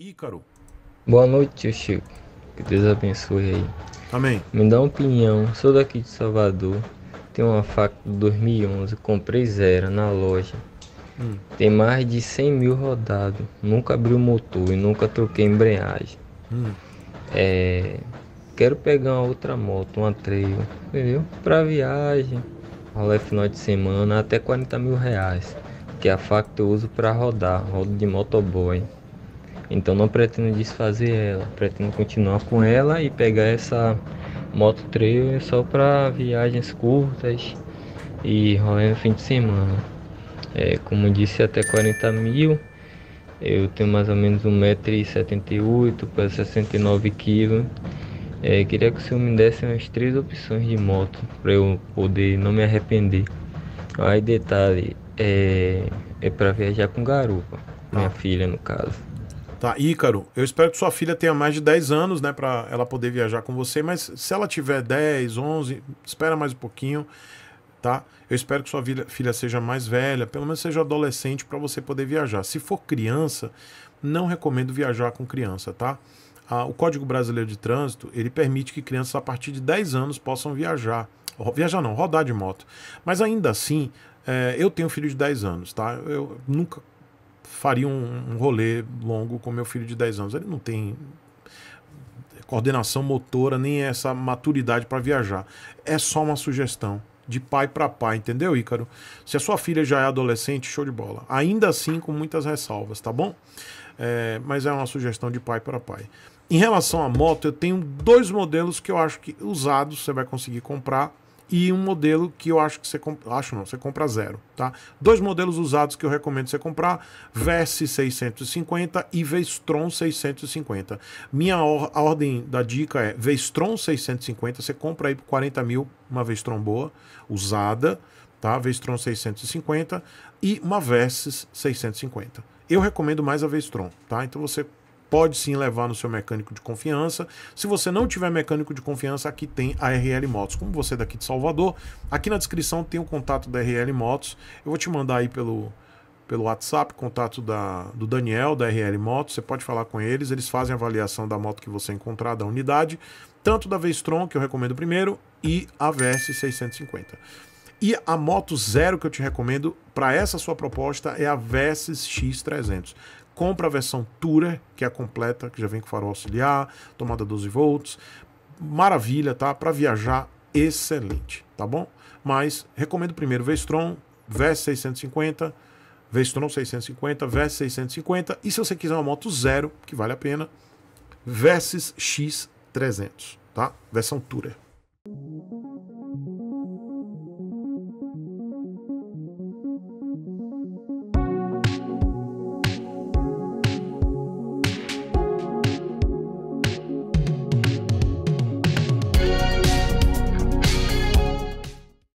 Ícaro. Boa noite, tio Chico. Que Deus abençoe aí. Amém. Me dá uma opinião. Sou daqui de Salvador. Tenho uma faca de 2011. Comprei zero na loja. Hum. Tem mais de 100 mil rodado. Nunca abri o motor e nunca troquei embreagem. Hum. É... Quero pegar uma outra moto, uma trail, entendeu? Pra viagem, rolê final de semana, até 40 mil reais. Que é a faca que eu uso pra rodar, rodo de motoboy. Então não pretendo desfazer ela, pretendo continuar com ela e pegar essa moto trailer só para viagens curtas e rolê no fim de semana. É, como disse, até 40 mil. Eu tenho mais ou menos 1,78m para 69kg. É, queria que o senhor me desse umas três opções de moto para eu poder não me arrepender. Aí detalhe, é, é para viajar com garupa, minha tá. filha no caso. Tá, Ícaro, eu espero que sua filha tenha mais de 10 anos, né, para ela poder viajar com você, mas se ela tiver 10, 11, espera mais um pouquinho, tá? Eu espero que sua filha seja mais velha, pelo menos seja adolescente para você poder viajar. Se for criança, não recomendo viajar com criança, tá? Ah, o Código Brasileiro de Trânsito, ele permite que crianças a partir de 10 anos possam viajar. Viajar não, rodar de moto. Mas ainda assim, é, eu tenho um filho de 10 anos, tá? Eu nunca faria um, um rolê longo com meu filho de 10 anos. Ele não tem coordenação motora, nem essa maturidade para viajar. É só uma sugestão de pai para pai, entendeu, Ícaro? Se a sua filha já é adolescente, show de bola. Ainda assim, com muitas ressalvas, tá bom? É, mas é uma sugestão de pai para pai. Em relação à moto, eu tenho dois modelos que eu acho que usados você vai conseguir comprar e um modelo que eu acho que você compra, acho não, você compra zero, tá? Dois modelos usados que eu recomendo você comprar, Verse 650 e Vestron 650. Minha or, a ordem da dica é Vestron 650, você compra aí por 40 mil, uma Vestron boa, usada, tá? Vestron 650 e uma Versys 650. Eu recomendo mais a Vestron, tá? Então você pode sim levar no seu mecânico de confiança. Se você não tiver mecânico de confiança, aqui tem a RL Motos. Como você é daqui de Salvador, aqui na descrição tem o contato da RL Motos. Eu vou te mandar aí pelo, pelo WhatsApp, contato da, do Daniel, da RL Motos. Você pode falar com eles, eles fazem a avaliação da moto que você encontrar, da unidade, tanto da Vestron, que eu recomendo primeiro, e a Versys 650. E a moto zero que eu te recomendo para essa sua proposta é a Versys X300 compra a versão Tourer, que é a completa, que já vem com farol auxiliar, tomada 12 volts. Maravilha, tá? Para viajar, excelente, tá bom? Mas recomendo primeiro Vestron, V650, Vestron 650, V650 e se você quiser uma moto zero, que vale a pena, Versys X300, tá? Versão Tourer.